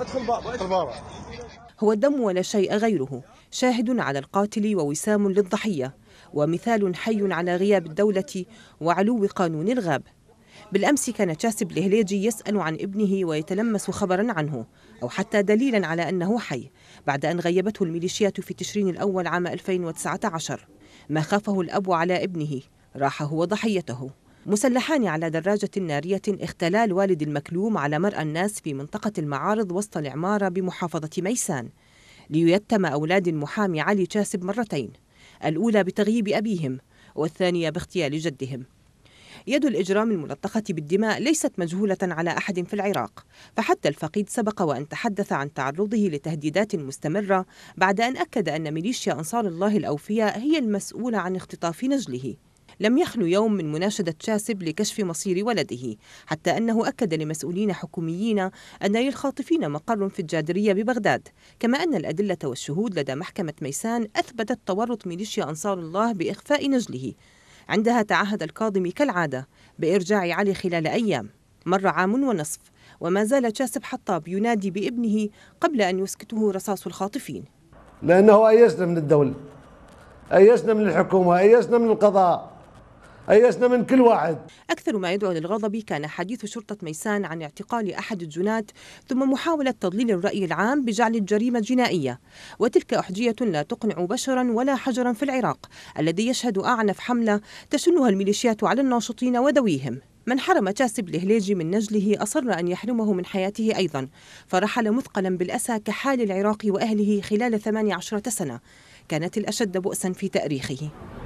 ادخل بابا هو الدم ولا شيء غيره شاهد على القاتل ووسام للضحية ومثال حي على غياب الدولة وعلو قانون الغاب بالأمس كان تشاسب الهليجي يسأل عن ابنه ويتلمس خبرا عنه أو حتى دليلا على أنه حي بعد أن غيبته الميليشيات في تشرين الأول عام 2019 ما خافه الأب على ابنه راح هو ضحيته مسلحان على دراجة نارية اختلال والد المكلوم على مرأى الناس في منطقة المعارض وسط العمارة بمحافظة ميسان ليتم أولاد المحامي علي شاسب مرتين الأولى بتغييب أبيهم والثانية باغتيال جدهم يد الإجرام الملطخة بالدماء ليست مجهولة على أحد في العراق فحتى الفقيد سبق وأن تحدث عن تعرضه لتهديدات مستمرة بعد أن أكد أن ميليشيا أنصار الله الأوفياء هي المسؤولة عن اختطاف نجله لم يخلو يوم من مناشدة شاسب لكشف مصير ولده حتى أنه أكد لمسؤولين حكوميين أن للخاطفين مقر في الجادرية ببغداد كما أن الأدلة والشهود لدى محكمة ميسان أثبتت تورط ميليشيا أنصار الله بإخفاء نجله عندها تعهد الكاظمي كالعادة بإرجاع علي خلال أيام مر عام ونصف وما زال شاسب حطاب ينادي بابنه قبل أن يسكته رصاص الخاطفين لأنه أيسنا من الدولة أيسنا من الحكومة أيسنا من القضاء أيسنا من كل واحد أكثر ما يدعو للغضب كان حديث شرطة ميسان عن اعتقال أحد الجنات ثم محاولة تضليل الرأي العام بجعل الجريمة جنائية وتلك أحجية لا تقنع بشرا ولا حجرا في العراق الذي يشهد أعنف حملة تشنها الميليشيات على الناشطين وذويهم من حرم جاسب الهليجي من نجله أصر أن يحرمه من حياته أيضا فرحل مثقلا بالأسى كحال العراق وأهله خلال 18 سنة كانت الأشد بؤسا في تاريخه